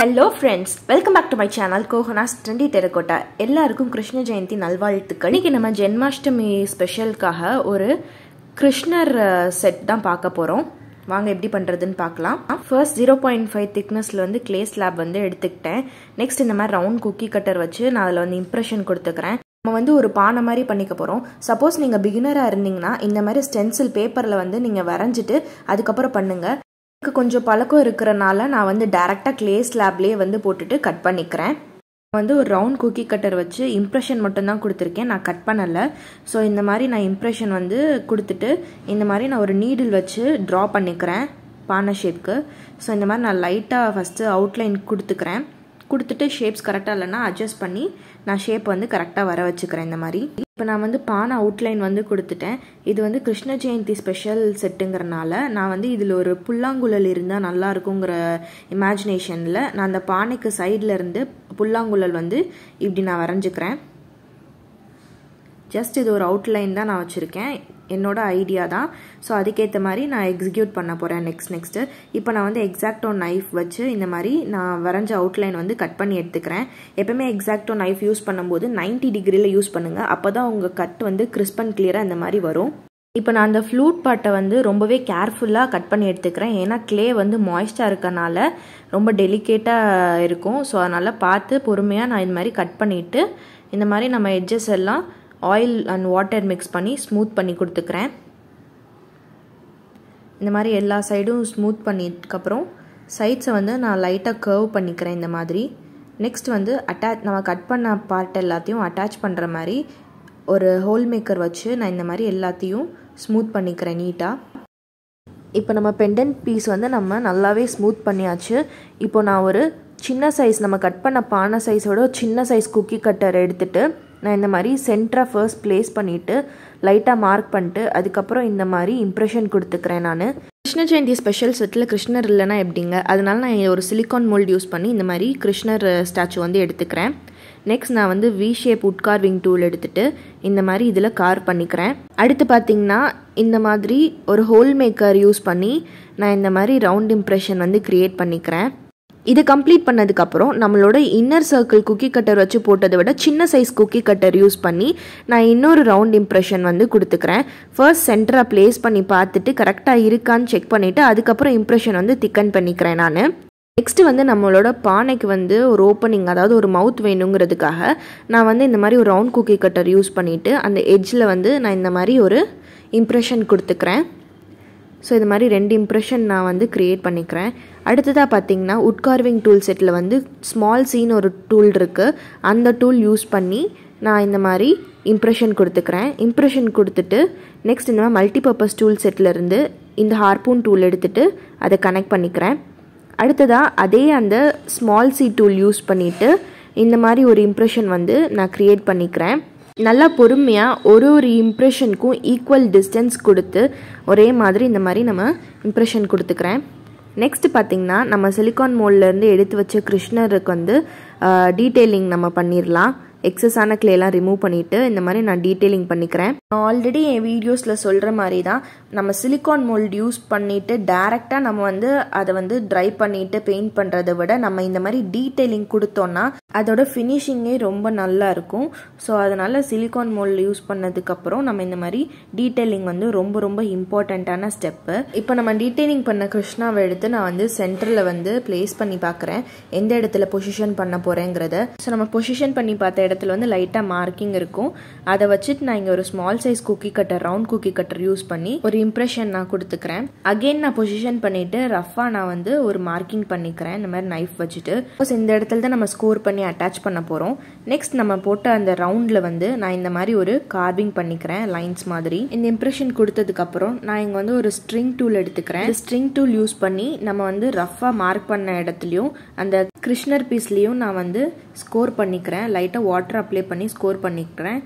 hello friends welcome back to my channel Kohana's trendy terracotta எல்லாருக்கும் கிருஷ்ண ஜெயந்தி நல்வாழ்த்துக்கள் இன்றைக்கி நம்ம ஜென்மாஷ்டமி ஸ்பெஷலுக்காக ஒரு கிருஷ்ணர் செட் தான் பார்க்க போகிறோம் வாங்க எப்படி பண்ணுறதுன்னு பார்க்கலாம் ஃபர்ஸ்ட் ஜீரோ பாயிண்ட் ஃபைவ் திக்னஸில் வந்து கிளே ஸ்லாப் வந்து எடுத்துக்கிட்டேன் நெக்ஸ்ட் இந்த மாதிரி ரவுண்ட் குக்கி கட்டர் வச்சு நான் அதில் வந்து இம்ப்ரெஷன் கொடுத்துக்கிறேன் நம்ம வந்து ஒரு பானை மாதிரி பண்ணிக்க போகிறோம் சப்போஸ் நீங்கள் பிகினராக இருந்தீங்கன்னா இந்த மாதிரி ஸ்டென்சில் பேப்பரில் வந்து நீங்கள் வரைஞ்சிட்டு அதுக்கப்புறம் பண்ணுங்கள் எனக்கு கொஞ்சம் பழக்கம் இருக்கிறனால நான் வந்து டேரெக்டாக க்ளே ஸ்லாப்லேயே வந்து போட்டுட்டு கட் பண்ணிக்கிறேன் வந்து ஒரு ரவுண்ட் குக்கி கட்டர் வச்சு இம்ப்ரெஷன் மட்டும்தான் கொடுத்துருக்கேன் நான் கட் பண்ணலை ஸோ இந்த மாதிரி நான் இம்ப்ரெஷன் வந்து கொடுத்துட்டு இந்த மாதிரி நான் ஒரு நீடில் வச்சு ட்ரா பண்ணிக்கிறேன் பானை ஷேப்க்கு ஸோ இந்த மாதிரி நான் லைட்டாக ஃபஸ்ட்டு அவுட்லைன் கொடுத்துக்கிறேன் கொடுத்துட்டு ஷேப்ஸ் கரெக்டாக இல்லைன்னா அட்ஜஸ்ட் பண்ணி நான் ஷேப் வந்து கரெக்டாக வர வச்சுக்கிறேன் இந்த மாதிரி இப்போ நான் வந்து பானை அவுட்லைன் வந்து கொடுத்துட்டேன் இது வந்து கிருஷ்ண ஜெயந்தி ஸ்பெஷல் செட்டுங்கிறனால நான் வந்து இதில் ஒரு புல்லாங்குழல் இருந்தால் நல்லா இருக்குங்கிற இமேஜினேஷனில் நான் அந்த பானைக்கு சைடில் இருந்து புல்லாங்குழல் வந்து இப்படி நான் வரைஞ்சிக்கிறேன் ஜஸ்ட் இது ஒரு அவுட்லைன் தான் நான் வச்சுருக்கேன் என்னோட ஐடியா தான் ஸோ அதுக்கேற்ற மாதிரி நான் எக்ஸிக்யூட் பண்ண போகிறேன் நெக்ஸ்ட் நெக்ஸ்ட்டு இப்போ நான் வந்து எக்ஸாக்டோ நைஃப் வச்சு இந்த மாதிரி நான் வரைஞ்ச அவுட்லைன் வந்து கட் பண்ணி எடுத்துக்கிறேன் எப்பவுமே எக்ஸாக்டோ நைஃப் யூஸ் பண்ணும்போது நைன்ட்டி டிகிரியில் யூஸ் பண்ணுங்கள் அப்போ தான் உங்கள் கட் வந்து கிறிஸ்ப் அண்ட் கிளியராக இந்த மாதிரி வரும் இப்போ நான் அந்த ஃப்ளூட் பாட்டை வந்து ரொம்பவே கேர்ஃபுல்லாக கட் பண்ணி எடுத்துக்கிறேன் ஏன்னா க்ளே வந்து மாய்ஸ்டாக இருக்கனால ரொம்ப டெலிகேட்டாக இருக்கும் ஸோ அதனால் பார்த்து பொறுமையாக நான் இது மாதிரி கட் பண்ணிவிட்டு இந்த மாதிரி நம்ம எட்ஜஸ் எல்லாம் ஆயில் அண்ட் வாட்டர் மிக்ஸ் பண்ணி ஸ்மூத் பண்ணி கொடுத்துக்கிறேன் இந்த மாதிரி எல்லா சைடும் ஸ்மூத் பண்ணிக்கப்புறம் சைட்ஸை வந்து நான் லைட்டாக கர்வ் பண்ணிக்கிறேன் இந்த மாதிரி நெக்ஸ்ட் வந்து அட்டாச் நம்ம கட் பண்ண பார்ட் எல்லாத்தையும் அட்டாச் பண்ணுற மாதிரி ஒரு ஹோல் மேக்கர் வச்சு நான் இந்த மாதிரி எல்லாத்தையும் ஸ்மூத் பண்ணிக்கிறேன் நீட்டாக இப்போ நம்ம பெண்டன்ட் பீஸ் வந்து நம்ம நல்லாவே ஸ்மூத் பண்ணியாச்சு இப்போ நான் ஒரு சின்ன சைஸ் நம்ம கட் பண்ண பானை சைஸோட சின்ன சைஸ் குக்கி கட்டர் எடுத்துகிட்டு நான் இந்த மாதிரி சென்ட்ரா ஃபர்ஸ்ட் ப்ளேஸ் பண்ணிவிட்டு லைட்டாக மார்க் பண்ணிட்டு அதுக்கப்புறம் இந்த மாதிரி இம்ப்ரெஷன் கொடுத்துக்கிறேன் நான் கிருஷ்ண ஜெயந்தி ஸ்பெஷல் செட்டில் கிருஷ்ணர் இல்லைனா எப்படிங்க அதனால நான் ஒரு சிலிக்கான் மோல்டு யூஸ் பண்ணி இந்த மாதிரி கிருஷ்ணர் ஸ்டாச்சு வந்து எடுத்துக்கிறேன் நெக்ஸ்ட் நான் வந்து V shape wood carving tool எடுத்துகிட்டு இந்த மாதிரி இதில் கார் பண்ணிக்கிறேன் அடுத்து பார்த்திங்கன்னா இந்த மாதிரி ஒரு ஹோல் மேக்கர் யூஸ் பண்ணி நான் இந்த மாதிரி ரவுண்ட் இம்ப்ரெஷன் வந்து க்ரியேட் பண்ணிக்கிறேன் இதை கம்ப்ளீட் பண்ணதுக்கப்புறம் நம்மளோட இன்னர் சர்க்கிள் குக்கி கட்டர் வச்சு போட்டதை விட சின்ன சைஸ் குக்கி கட்டர் யூஸ் பண்ணி நான் இன்னொரு ரவுண்ட் இம்ப்ரெஷன் வந்து கொடுத்துக்கிறேன் ஃபர்ஸ்ட் சென்டராக ப்ளேஸ் பண்ணி பார்த்துட்டு கரெக்டாக இருக்கான்னு செக் பண்ணிவிட்டு அதுக்கப்புறம் இம்ப்ரெஷன் வந்து திக்கன் பண்ணிக்கிறேன் நான் நெக்ஸ்ட்டு வந்து நம்மளோட பானைக்கு வந்து ஒரு ஓப்பனிங் அதாவது ஒரு மவுத் வேணுங்கிறதுக்காக நான் வந்து இந்த மாதிரி ஒரு ரவுண்ட் குக்கி கட்டர் யூஸ் பண்ணிவிட்டு அந்த எட்ஜில் வந்து நான் இந்த மாதிரி ஒரு இம்ப்ரெஷன் கொடுத்துக்கிறேன் ஸோ இது மாதிரி ரெண்டு இம்ப்ரெஷன் நான் வந்து க்ரியேட் பண்ணிக்கிறேன் அடுத்ததாக பார்த்தீங்கன்னா உட்கார்விங் டூல் செட்டில் வந்து ஸ்மால் சீன் ஒரு டூல் இருக்குது அந்த டூல் யூஸ் பண்ணி நான் இந்த மாதிரி இம்ப்ரெஷன் கொடுத்துக்கிறேன் இம்ப்ரெஷன் கொடுத்துட்டு நெக்ஸ்ட் இந்த மாதிரி மல்டிபர்பஸ் டூல் இருந்து இந்த ஹார்பூன் டூல் எடுத்துகிட்டு அதை கனெக்ட் பண்ணிக்கிறேன் அடுத்ததாக அதே அந்த ஸ்மால் சீ டூல் யூஸ் பண்ணிவிட்டு இந்த மாதிரி ஒரு இம்ப்ரெஷன் வந்து நான் க்ரியேட் பண்ணிக்கிறேன் நல்லா பொறுமையாக ஒரு ஒரு இம்ப்ரெஷனுக்கும் ஈக்குவல் டிஸ்டன்ஸ் கொடுத்து ஒரே மாதிரி இந்த மாதிரி நம்ம இம்ப்ரெஷன் கொடுத்துக்கிறேன் நெக்ஸ்ட் பார்த்திங்கன்னா நம்ம சிலிக்கான் மோல்லேருந்து எடுத்து வச்ச கிருஷ்ணருக்கு வந்து டீட்டெயிலிங் நம்ம பண்ணிடலாம் எக்ஸஸான கிளேலாம் ரிமூவ் பண்ணிவிட்டு இந்த மாதிரி நான் டீட்டெயிலிங் பண்ணிக்கிறேன் நான் ஆல்ரெடி என் வீடியோஸில் சொல்கிற மாதிரி தான் நம்ம சிலிக்கான் மோல்டு யூஸ் பண்ணிவிட்டு டேரெக்டாக நம்ம வந்து அதை வந்து ட்ரை பண்ணிவிட்டு பெயிண்ட் பண்ணுறதை விட நம்ம இந்த மாதிரி டீட்டெயிலிங் கொடுத்தோன்னா அதோட ஃபினிஷிங்கே ரொம்ப நல்லா இருக்கும் ஸோ அதனால் சிலிக்கான் மோல்டு யூஸ் பண்ணதுக்கப்புறம் நம்ம இந்த மாதிரி டீட்டெயிலிங் வந்து ரொம்ப ரொம்ப இம்பார்ட்டண்ட்டான ஸ்டெப்பு இப்போ நம்ம டீட்டெயிலிங் பண்ண கிருஷ்ணாவை எடுத்து நான் வந்து சென்டரில் வந்து பிளேஸ் பண்ணி பார்க்குறேன் எந்த இடத்துல பொசிஷன் பண்ண போகிறேங்கிறத ஸோ நம்ம பொசிஷன் பண்ணி பார்த்த இடத்துல வந்து லைட்டாக மார்க்கிங் இருக்கும் அதை வச்சுட்டு நான் இங்கே ஒரு small size cookie cutter round cookie cutter use பண்ணி ஒரு இம்ப்ரெஷன் நான் கொடுத்துக்கிறேன் அகெயின் நான் பொசிஷன் பண்ணிவிட்டு ரஃபாக நான் வந்து ஒரு மார்க்கிங் பண்ணிக்கிறேன் இந்த மாதிரி நைஃப் வச்சுட்டு இந்த இடத்துல தான் நம்ம ஸ்கோர் பண்ணி அட்டாச் பண்ண போகிறோம் நெக்ஸ்ட் நம்ம போட்ட அந்த ரவுண்டில் வந்து நான் இந்த மாதிரி ஒரு கார்விங் பண்ணிக்கிறேன் லைன்ஸ் மாதிரி இந்த இம்ப்ரெஷன் கொடுத்ததுக்கப்புறம் நான் இங்கே வந்து ஒரு ஸ்ட்ரிங் டூல் எடுத்துக்கிறேன் ஸ்ட்ரிங் டூல் யூஸ் பண்ணி நம்ம வந்து ரஃபாக மார்க் பண்ண இடத்துலையும் அந்த கிருஷ்ணர் பீஸ்லேயும் நான் வந்து ஸ்கோர் பண்ணிக்கிறேன் லைட்டாக வாட்டர் அப்ளை பண்ணி ஸ்கோர் பண்ணிக்கிறேன்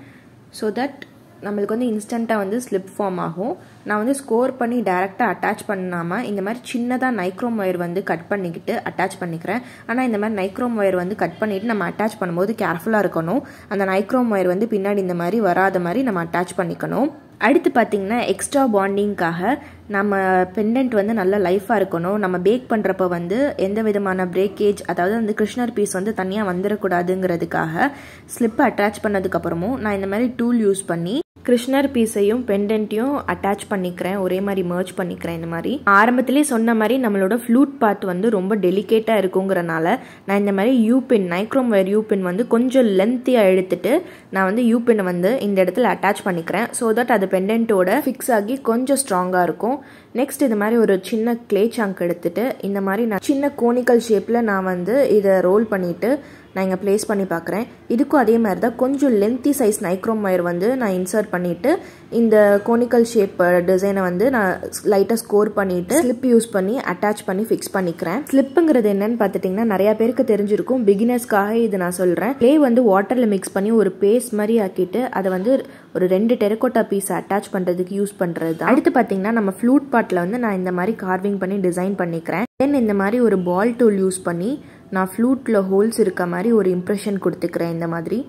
ஸோ தட் நம்மளுக்கு வந்து இன்ஸ்டண்ட்டாக வந்து ஸ்லிப் ஃபார்ம் ஆகும் நான் வந்து ஸ்கோர் பண்ணி டேரெக்டாக அட்டாச் பண்ணாமல் இந்த மாதிரி சின்னதாக நைக்ரோம் ஒயர் வந்து கட் பண்ணிக்கிட்டு அட்டாச் பண்ணிக்கிறேன் ஆனால் இந்த மாதிரி நைக்ரோம் ஒயர் வந்து கட் பண்ணிவிட்டு நம்ம அட்டாச் பண்ணும்போது கேர்ஃபுல்லாக இருக்கணும் அந்த நைக்ரோம் ஒயர் வந்து பின்னாடி இந்த மாதிரி வராத மாதிரி நம்ம அட்டாச் பண்ணிக்கணும் அடுத்து பார்த்திங்கன்னா எக்ஸ்ட்ரா பாண்டிங்க்காக நம்ம பெண்டன்ட் வந்து நல்லா லைஃபாக இருக்கணும் நம்ம பேக் பண்ணுறப்ப வந்து எந்த விதமான பிரேக்கேஜ் அதாவது அந்த கிருஷ்ணர் பீஸ் வந்து தனியாக வந்துடக்கூடாதுங்கிறதுக்காக ஸ்லிப்பை அட்டாச் பண்ணதுக்கப்புறமும் நான் இந்த மாதிரி டூல் யூஸ் பண்ணி கிருஷ்ணர் பீஸையும் பெண்டன்ட்டையும் அட்டாச் பண்ணிக்கிறேன் ஒரே மாதிரி மர்ச் பண்ணிக்கிறேன் இந்த மாதிரி ஆரம்பத்திலே சொன்ன மாதிரி நம்மளோட ஃப்ளூட் பார்ட் வந்து ரொம்ப டெலிகேட்டாக இருக்குங்கிறனால நான் இந்த மாதிரி யூபின் நைக்ரோம் யூபின் வந்து கொஞ்சம் லென்த்தியாக எடுத்துட்டு நான் வந்து யூபின் வந்து இந்த இடத்துல அட்டாச் பண்ணிக்கிறேன் ஸோ தட் அது பெண்டன்ட்டோட ஃபிக்ஸ் ஆகி கொஞ்சம் ஸ்ட்ராங்காக இருக்கும் நெக்ஸ்ட் இது மாதிரி ஒரு சின்ன கிளே சாங்க் எடுத்துட்டு இந்த மாதிரி நான் சின்ன கோனிக்கல் ஷேப்பில் நான் வந்து இதை ரோல் பண்ணிவிட்டு நான் இங்கே ப்ளேஸ் பண்ணி பார்க்குறேன் இதுக்கும் அதே மாதிரி தான் கொஞ்சம் லென்த்தி சைஸ் நைக்ரோம் ஒயர் வந்து நான் இன்சர்ட் பண்ணிவிட்டு இந்த கோனிக்கல் ஷேப் டிசைனை வந்து நான் லைட்டாக ஸ்கோர் பண்ணிவிட்டு ஸ்லிப் யூஸ் பண்ணி அட்டாச் பண்ணி ஃபிக்ஸ் பண்ணிக்கிறேன் ஸ்லிப்புங்கிறது என்னன்னு பார்த்துட்டிங்கன்னா நிறையா பேருக்கு தெரிஞ்சிருக்கும் பிகினர்ஸ்க்காக இது நான் சொல்கிறேன் ப்ளே வந்து வாட்டரில் மிக்ஸ் பண்ணி ஒரு பேஸ்ட் மாதிரி ஆக்கிட்டு அதை வந்து ஒரு ரெண்டு டெரக்கோட்டா பீஸ் அட்டாச் பண்ணுறதுக்கு யூஸ் பண்ணுறது அடுத்து பார்த்தீங்கன்னா நம்ம ஃப்ளூட் பாட்டில் வந்து நான் இந்த மாதிரி கார்விங் பண்ணி டிசைன் பண்ணிக்கிறேன் தென் இந்த மாதிரி ஒரு பால் டூல் யூஸ் பண்ணி நான் ஃப்ளூட்டில் ஹோல்ஸ் இருக்க மாதிரி ஒரு இம்ப்ரெஷன் கொடுத்துக்கிறேன் இந்த மாதிரி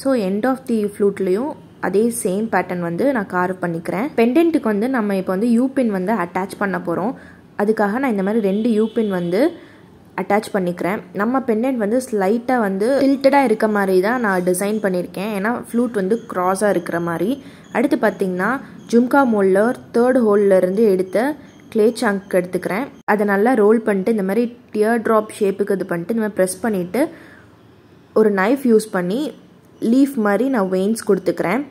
ஸோ எண்ட் ஆஃப் தி ஃப்ளூட்லேயும் அதே சேம் பேட்டர்ன் வந்து நான் கார்வ் பண்ணிக்கிறேன் பெண்டென்ட்டுக்கு வந்து நம்ம இப்போ வந்து யூபின் வந்து அட்டாச் பண்ண போகிறோம் அதுக்காக நான் இந்த மாதிரி ரெண்டு யூபின் வந்து அட்டாச் பண்ணிக்கிறேன் நம்ம பெண்டென்ட் வந்து ஸ்லைட்டாக வந்து டில்ட்டடாக இருக்க மாதிரி தான் நான் டிசைன் பண்ணியிருக்கேன் ஏன்னா ஃப்ளூட் வந்து க்ராஸாக இருக்கிற மாதிரி அடுத்து பார்த்திங்கன்னா ஜும்கா மோல்ல தேர்ட் ஹோல்லேருந்து எடுத்த கிளே சாங்க் எடுத்துக்கிறேன் அதை நல்லா ரோல் பண்ணிட்டு இந்த மாதிரி டியர் ட்ராப் ஷேப்புக்கு இது பண்ணிட்டு இந்த மாதிரி ப்ரெஸ் பண்ணிவிட்டு ஒரு நைஃப் யூஸ் பண்ணி லீஃப் மாதிரி நான் வெயின்ஸ் கொடுத்துக்கிறேன்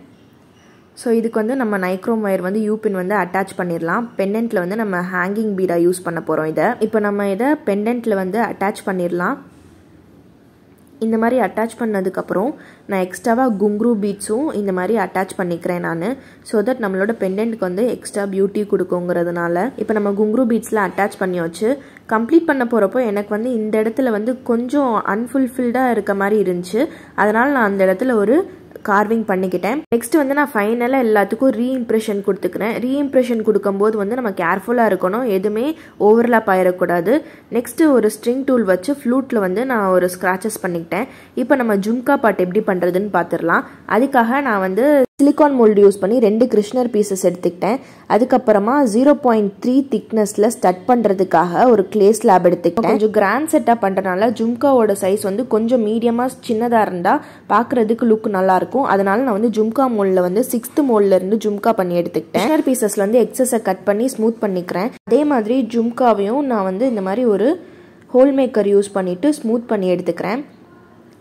ஸோ இதுக்கு வந்து நம்ம நைக்ரோம் ஒயர் வந்து யூபின் வந்து அட்டாச் பண்ணிடலாம் பெண்டென்ட்டில் வந்து நம்ம ஹேங்கிங் பீடாக யூஸ் பண்ண போகிறோம் இதை இப்போ நம்ம இதை பெண்டென்ட்டில் வந்து அட்டாச் பண்ணிடலாம் இந்த மாதிரி அட்டாச் பண்ணதுக்கப்புறம் நான் எக்ஸ்ட்ராவாக குங்க்ரூ பீட்ஸும் இந்த மாதிரி அட்டாச் பண்ணிக்கிறேன் நான் ஸோ தட் நம்மளோட பெண்டென்ட்க்கு வந்து எக்ஸ்ட்ரா பியூட்டி கொடுக்குங்கிறதுனால இப்போ நம்ம குங்க்ரூ பீட்ஸில் அட்டாச் பண்ணி வச்சு கம்ப்ளீட் பண்ண போகிறப்போ எனக்கு வந்து இந்த இடத்துல வந்து கொஞ்சம் அன்ஃபுல்ஃபில்டாக இருக்க மாதிரி இருந்துச்சு அதனால் நான் அந்த இடத்துல ஒரு கார்விங் பண்ணிக்கிட்டேன் நெக்ஸ்ட் வந்து நான் ஃபைனலாக எல்லாத்துக்கும் ரீஇம்ப்ரெஷன் கொடுத்துக்கிறேன் ரீஇம்ப்ரெஷன் கொடுக்கும்போது வந்து நம்ம கேர்ஃபுல்லாக இருக்கணும் எதுவுமே ஓவர்லாப் ஆயிடக்கூடாது நெக்ஸ்ட்டு ஒரு ஸ்ட்ரிங் டூல் வச்சு ஃப்ளூட்டில் வந்து நான் ஒரு ஸ்க்ராச்சஸ் பண்ணிக்கிட்டேன் இப்போ நம்ம ஜும்கா பாட்டு எப்படி பண்ணுறதுன்னு பார்த்துடலாம் அதுக்காக நான் வந்து சிலிக்கான் மோல்டு யூஸ் பண்ணி ரெண்டு கிருஷ்ணர் பீசஸ் எடுத்துக்கிட்டேன் அதுக்கப்புறமா ஜீரோ பாயிண்ட் த்ரீ திக்னஸில் ஸ்டட் பண்ணுறதுக்காக ஒரு கிளே ஸ்லாப் எடுத்துக்கிட்டேன் கொஞ்சம் கிராண்ட் செட்டாக பண்ணுறனால ஜும்காவோட சைஸ் வந்து கொஞ்சம் மீடியமாக சின்னதாக இருந்தால் பார்க்குறதுக்கு லுக் நல்லாயிருக்கும் அதனால் நான் வந்து ஜும்கா மோல்டில் வந்து சிக்ஸ்த்து இருந்து ஜும்கா பண்ணி எடுத்துக்கிட்டேன் கிருஷ்ணர் பீசஸ்லேருந்து எக்ஸஸை கட் பண்ணி ஸ்மூத் பண்ணிக்கிறேன் அதே மாதிரி ஜும்காவையும் நான் வந்து இந்த மாதிரி ஒரு ஹோல் மேக்கர் யூஸ் பண்ணிவிட்டு ஸ்மூத் பண்ணி எடுத்துக்கிறேன்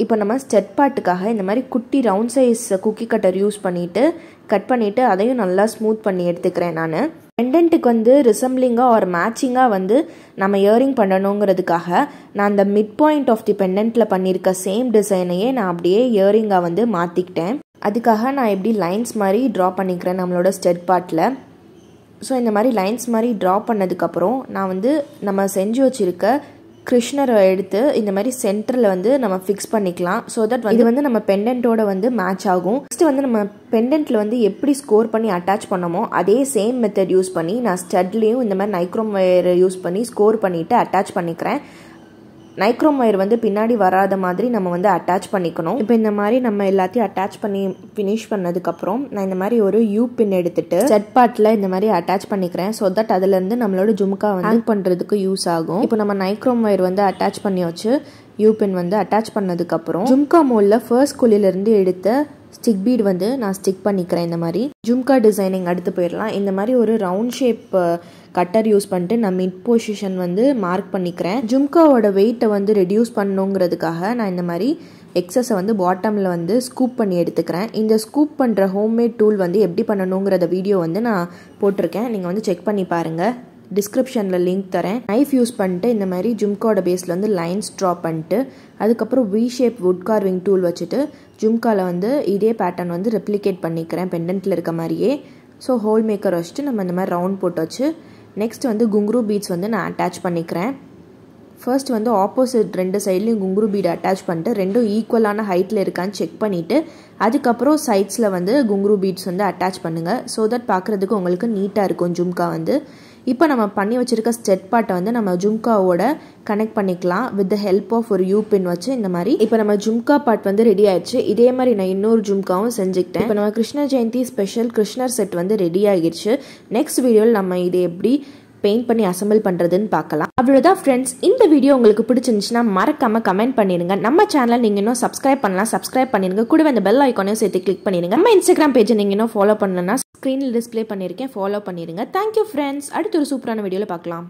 இப்போ நம்ம ஸ்டெட் பாட்டுக்காக இந்த மாதிரி குட்டி round size cookie cutter use பண்ணிவிட்டு கட் பண்ணிவிட்டு அதையும் நல்லா ஸ்மூத் பண்ணி எடுத்துக்கிறேன் நான் பெண்டன்ட்டுக்கு வந்து ரிசம்பிளிங்காக ஒரு மேட்சிங்காக வந்து நம்ம இயரிங் பண்ணணுங்கிறதுக்காக நான் அந்த மிட் பாயிண்ட் ஆஃப் தி பெண்டன்ட்டில் பண்ணியிருக்க சேம் டிசைனையே நான் அப்படியே இயரிங்காக வந்து மாற்றிக்கிட்டேன் அதுக்காக நான் எப்படி லைன்ஸ் மாதிரி ட்ரா பண்ணிக்கிறேன் நம்மளோட ஸ்டெட் ஸோ இந்த மாதிரி லைன்ஸ் மாதிரி ட்ரா பண்ணதுக்கப்புறம் நான் வந்து நம்ம செஞ்சு வச்சுருக்க கிருஷ்ணரை எடுத்து இந்த மாதிரி சென்டரில் வந்து நம்ம ஃபிக்ஸ் பண்ணிக்கலாம் ஸோ தட் இது வந்து நம்ம பெண்டென்ட்டோட வந்து மேட்ச் ஆகும் நெக்ஸ்ட் வந்து நம்ம பெண்டன்ட்டில் வந்து எப்படி ஸ்கோர் பண்ணி அட்டாச் பண்ணமோ அதே சேம் மெத்தட் யூஸ் பண்ணி நான் ஸ்டட்லேயும் இந்த மாதிரி நைக்ரோம் வயர் யூஸ் பண்ணி ஸ்கோர் பண்ணிவிட்டு அட்டாச் பண்ணிக்கிறேன் நைக்ரோம் ஒயர் வந்து பின்னாடி வராத மாதிரி நம்ம வந்து அட்டாச் பண்ணிக்கணும் இப்போ இந்த மாதிரி நம்ம எல்லாத்தையும் அட்டாச் பண்ணி ஃபினிஷ் பண்ணதுக்கப்புறம் நான் இந்த மாதிரி ஒரு யூ பின் எடுத்துட்டு செட் பாட்டில் இந்த மாதிரி அட்டாச் பண்ணிக்கிறேன் ஸோ தட் அதுலேருந்து நம்மளோட ஜும்கா வந்து ஹேங் பண்ணுறதுக்கு யூஸ் ஆகும் இப்போ நம்ம நைக்ரோம் ஒயர் வந்து அட்டாச் பண்ணி வச்சு யூ பின் வந்து அட்டாச் பண்ணதுக்கப்புறம் ஜும்கா மோலில் ஃபர்ஸ்ட் குழியிலேருந்து எடுத்த ஸ்டிக் பீட் வந்து நான் ஸ்டிக் பண்ணிக்கிறேன் இந்த மாதிரி ஜும்கா டிசைனிங் அடுத்து போயிடலாம் இந்த மாதிரி ஒரு ரவுண்ட் ஷேப் கட்டர் யூஸ் பண்ணிட்டு நான் மிட் பொசிஷன் வந்து மார்க் பண்ணிக்கிறேன் ஜும்காவோட வெயிட்டை வந்து ரெடியூஸ் பண்ணுங்கிறதுக்காக நான் இந்த மாதிரி எக்ஸஸை வந்து பாட்டமில் வந்து ஸ்கூப் பண்ணி எடுத்துக்கிறேன் இந்த ஸ்கூப் பண்ணுற ஹோம்மேட் டூல் வந்து எப்படி பண்ணணுங்கிறத வீடியோ வந்து நான் போட்டிருக்கேன் நீங்கள் வந்து செக் பண்ணி பாருங்கள் டிஸ்கிரிப்ஷனில் லிங்க் தரேன் நைஃப் யூஸ் பண்ணிட்டு இந்த மாதிரி ஜும்காவோட பேஸில் வந்து லைன்ஸ் ட்ரா பண்ணிட்டு அதுக்கப்புறம் V shape wood carving tool வச்சுட்டு ஜும்காவில் வந்து இதே பேட்டர்ன் வந்து ரெப்ளிகேட் பண்ணிக்கிறேன் பெண்டன்ட்டில் இருக்க மாதிரியே ஸோ ஹோல் மேக்கர் வச்சுட்டு நம்ம இந்த மாதிரி ரவுண்ட் போட்டு வச்சு நெக்ஸ்ட் வந்து குங்குரு பீட்ஸ் வந்து நான் அட்டாச் பண்ணிக்கிறேன் ஃபர்ஸ்ட் வந்து ஆப்போசிட் ரெண்டு சைட்லேயும் குங்குரு பீடு அட்டாச் பண்ணிட்டு ரெண்டும் ஈக்குவலான ஹைட்டில் இருக்கான்னு செக் பண்ணிவிட்டு அதுக்கப்புறம் சைட்ஸில் வந்து குங்குரு பீட்ஸ் வந்து அட்டாச் பண்ணுங்கள் ஸோ தட் பார்க்குறதுக்கு உங்களுக்கு நீட்டாக இருக்கும் ஜும்கா வந்து இப்போ நம்ம பண்ணி வச்சுருக்க ஸ்டெட் பாட்டை வந்து நம்ம ஜும்காவோட கனெக்ட் பண்ணிக்கலாம் வித் த ஹெல்ப் ஆஃப் ஒரு யூ பின் வச்சு இந்த மாதிரி இப்போ நம்ம ஜும்கா பாட் வந்து ரெடி ஆயிடுச்சு இதே மாதிரி நான் இன்னொரு ஜும்காவும் செஞ்சுக்கிட்டேன் இப்போ நம்ம கிருஷ்ண ஜெயந்தி ஸ்பெஷல் கிருஷ்ணர் செட் வந்து ரெடி ஆகிடுச்சு நெக்ஸ்ட் வீடியோவில் நம்ம இதை எப்படி பெயிண்ட் பண்ணி அசம்பிள் பண்ணுறதுன்னு பார்க்கலாம் அவ்வளோதான் ஃப்ரெண்ட்ஸ் இந்த வீடியோ உங்களுக்கு பிடிச்சிருந்துச்சுன்னா மறக்காம கமெண்ட் பண்ணிடுங்க நம்ம சேனல் நீங்கள் இன்னும் சப்ஸ்கிரைப் பண்ணலாம் சப்ஸ்கிரைப் பண்ணிடுங்க கூட அந்த பெல் ஐக்கானையும் சேர்த்து கிளிக் பண்ணிடுங்க நம்ம இன்ஸ்டாகிராம் பேஜை நீங்கள் இன்னும் ஃபாலோ பண்ணலன்னா ஸ்க்ரீனில் டிஸ்பிளே பண்ணியிருக்கேன் ஃபாலோ பண்ணிடுங்க தேங்க்யூ ஃப்ரெண்ட்ஸ் அடுத்து ஒரு சூப்பரான வீடியோவில் பார்க்கலாம்